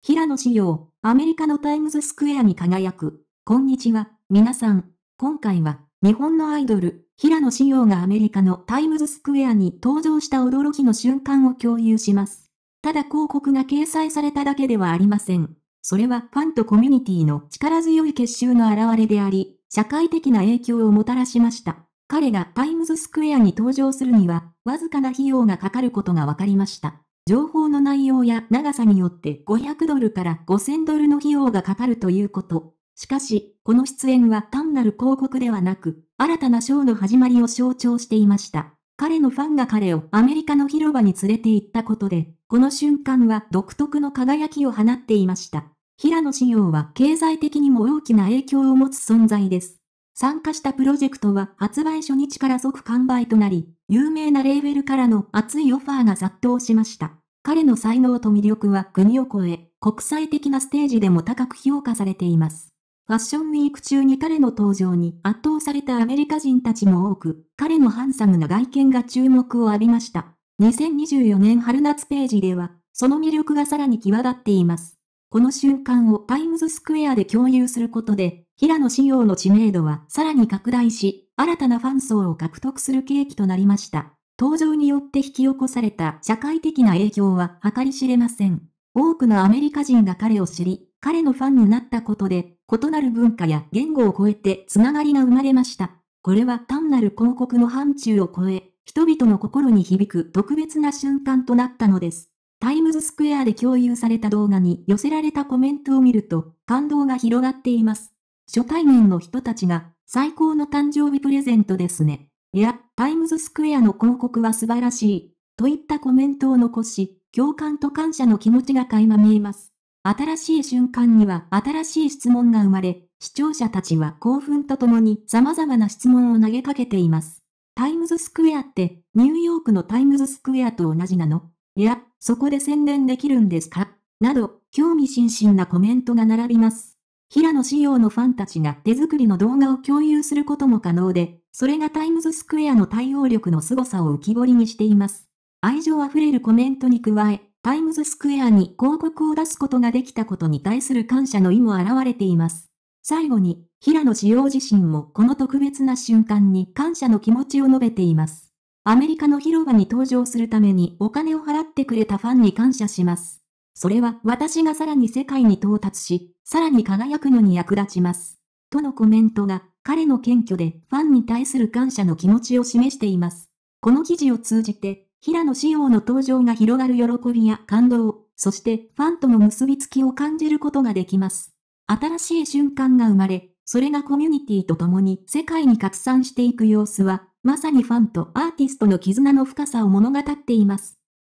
平野紫耀、アメリカのタイムズスクエアに輝く。こんにちは、皆さん。今回は、日本のアイドル、平野紫耀がアメリカのタイムズスクエアに登場した驚きの瞬間を共有します。ただ広告が掲載されただけではありません。それはファンとコミュニティの力強い結集の表れであり、社会的な影響をもたらしました。彼がタイムズスクエアに登場するには、わずかな費用がかかることがわかりました。情報の内容や長さによって500ドルから5000ドルの費用がかかるということ。しかし、この出演は単なる広告ではなく、新たなショーの始まりを象徴していました。彼のファンが彼をアメリカの広場に連れて行ったことで、この瞬間は独特の輝きを放っていました。平野紫耀は経済的にも大きな影響を持つ存在です。参加したプロジェクトは発売初日から即完売となり、有名なレーベルからの熱いオファーが殺到しました。彼の才能と魅力は国を超え、国際的なステージでも高く評価されています。ファッションウィーク中に彼の登場に圧倒されたアメリカ人たちも多く、彼のハンサムな外見が注目を浴びました。2024年春夏ページでは、その魅力がさらに際立っています。この瞬間をタイムズスクエアで共有することで、平野仕様の知名度はさらに拡大し、新たなファン層を獲得する契機となりました。登場によって引き起こされた社会的な影響は計り知れません。多くのアメリカ人が彼を知り、彼のファンになったことで、異なる文化や言語を超えてつながりが生まれました。これは単なる広告の範疇を超え、人々の心に響く特別な瞬間となったのです。タイムズスクエアで共有された動画に寄せられたコメントを見ると、感動が広がっています。初対面の人たちが、最高の誕生日プレゼントですね。いや、タイムズスクエアの広告は素晴らしい、といったコメントを残し、共感と感謝の気持ちが垣間見えます。新しい瞬間には新しい質問が生まれ、視聴者たちは興奮とともに様々な質問を投げかけています。タイムズスクエアってニューヨークのタイムズスクエアと同じなのいや、そこで宣伝できるんですかなど、興味津々なコメントが並びます。平野紫耀のファンたちが手作りの動画を共有することも可能で、それがタイムズスクエアの対応力の凄さを浮き彫りにしています。愛情あふれるコメントに加え、タイムズスクエアに広告を出すことができたことに対する感謝の意も現れています。最後に、平野紫耀自身もこの特別な瞬間に感謝の気持ちを述べています。アメリカの広場に登場するためにお金を払ってくれたファンに感謝します。それは私がさらに世界に到達し、さらに輝くのに役立ちます。とのコメントが、彼の謙虚でファンに対する感謝の気持ちを示しています。この記事を通じて、平野紫耀の登場が広がる喜びや感動、そしてファンとの結びつきを感じることができます。新しい瞬間が生まれ、それがコミュニティと共に世界に拡散していく様子は、まさにファンとアーティストの絆の深さを物語っています。